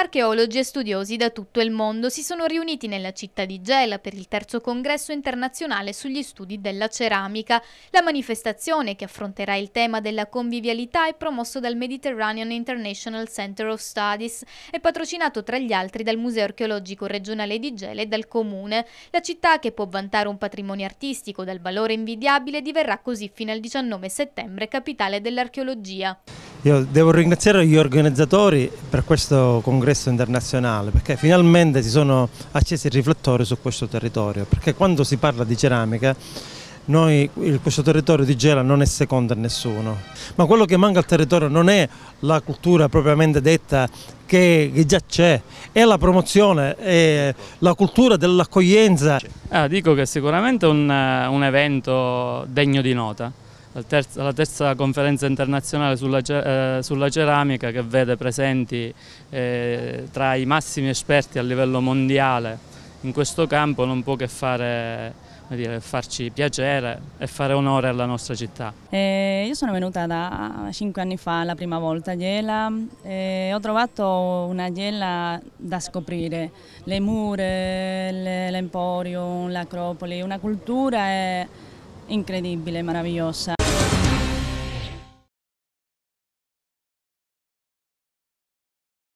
Archeologi e studiosi da tutto il mondo si sono riuniti nella città di Gela per il terzo congresso internazionale sugli studi della ceramica. La manifestazione, che affronterà il tema della convivialità, è promosso dal Mediterranean International Center of Studies e patrocinato tra gli altri dal Museo archeologico regionale di Gela e dal Comune. La città, che può vantare un patrimonio artistico dal valore invidiabile, diverrà così fino al 19 settembre capitale dell'archeologia. Io devo ringraziare gli organizzatori per questo congresso internazionale perché finalmente si sono accesi i riflettori su questo territorio perché quando si parla di ceramica noi, questo territorio di Gela non è secondo a nessuno, ma quello che manca al territorio non è la cultura propriamente detta che, che già c'è, è la promozione, è la cultura dell'accoglienza. Ah, dico che è sicuramente un, un evento degno di nota alla terza, conferenza internazionale sulla, eh, sulla, ceramica che vede presenti eh, tra i massimi esperti a livello mondiale in questo campo non può che fare dire, farci piacere e fare onore alla nostra città. Eh, io sono venuta da cinque anni fa la prima volta a Gela e ho trovato una Gela da scoprire, le mura, l'Emporium, l'Acropoli, una cultura eh, incredibile, meravigliosa.